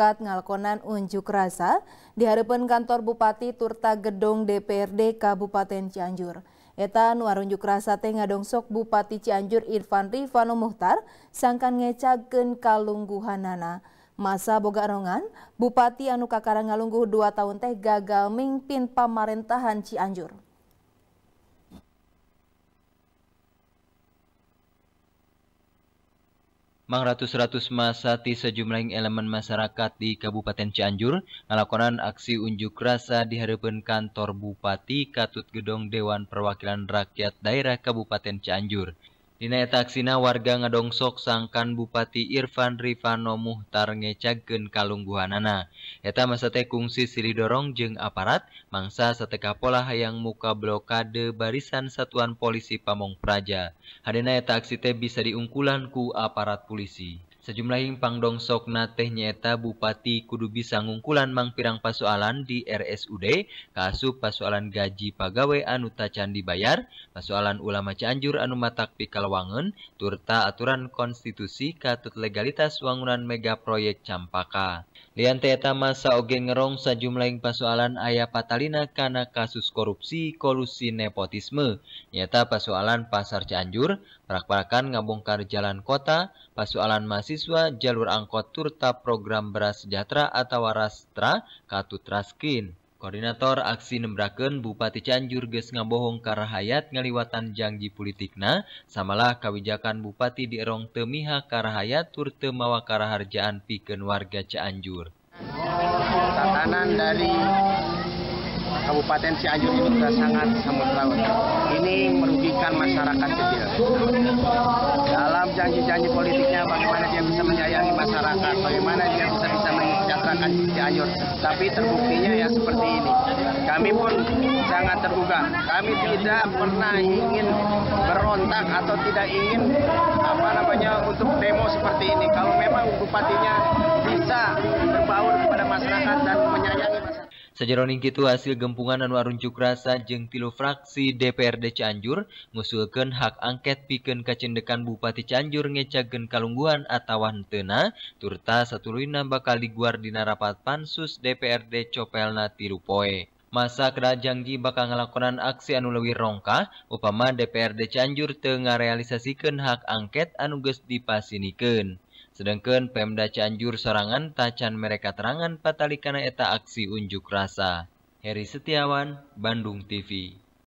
masyarakat ngalkonan unjuk rasa di hadapan kantor Bupati Turta Gedong DPRD Kabupaten Cianjur. Etan warunjuk rasa teh sok Bupati Cianjur Irfan Rifano Muhtar sangkan ngecagen kalungguhanana. Masa boga rongan, Bupati anu Karangalungguh ngalungguh dua tahun teh gagal mimpin pemerintahan Cianjur. mangratus-ratus masa di sejumlah elemen masyarakat di Kabupaten Cianjur melakukan aksi unjuk rasa di hadapan kantor Bupati Katut Gedong Dewan Perwakilan Rakyat Daerah Kabupaten Cianjur. Kar tak aksina warga ngedongsok sangangkan bupati Irfan Rivano Muhtarngecagen kalungguhan nana, eta masete kugsi siili dorong jeng aparat, mangsa seteka pola hayang muka blokade barisan satuan polisi pamong praja. Hadena eta aksite bisa diungkulanku aparat polisi. sejumlah impang sokna teh nyeta Bupati Kudubi Sangungkulan Mangpirang Pasualan di RSUD, kasus pasualan gaji pagawe anu tacan dibayar, pasualan ulama Cianjur anu matak pikalawangen, turta aturan konstitusi katut legalitas wangunan mega proyek Campaka. Lian teeta masa oge ngerong sajumlahing pasualan ayah patalina karena kasus korupsi kolusi nepotisme, nyata pasualan pasar Cianjur, Rak-rakan ngabongkar jalan kota, pasualan mahasiswa, jalur angkot turta program beras sejahtera atau rastra katutraskin. Koordinator aksi nembraken Bupati Cianjur ges ngabohong karahayat ngaliwatan janji politikna, samalah kawijakan Bupati di erong temiha karahayat turte mawa karaharjaan piken warga Cianjur. Tatanan dari Kabupaten Cianjur itu sudah sangat samudra Ini merugikan masyarakat kecil dalam janji-janji politiknya bagaimana dia bisa menyayangi masyarakat, bagaimana dia bisa bisa menyejahterakan Cianjur. Tapi terbuktinya ya seperti ini. Kami pun sangat terbuka. Kami tidak pernah ingin berontak atau tidak ingin apa namanya untuk demo seperti ini. Kalau memang Bupati Jeroning Kitu hasil gempunganan warun cukrasa jeng tilu fraksi DPR canjur musulken hakangket piken kacndekan bupati canjur ngcegen kalungguan attawan tena, Turta satu namba kali Guarddina rapat Pansus DPRD Copelnatiruppoe. Masak kerajangggi bakal nga lakonan aksi anologi rongngka, Opama DPR Canjur Tengah realalisasken hakangket anuges di Pasiniken. Sedangkan Pemda Cianjur Sorangan tacan mereka terangan patalikana eta aksi unjuk rasa. Heri Setiawan, Bandung TV.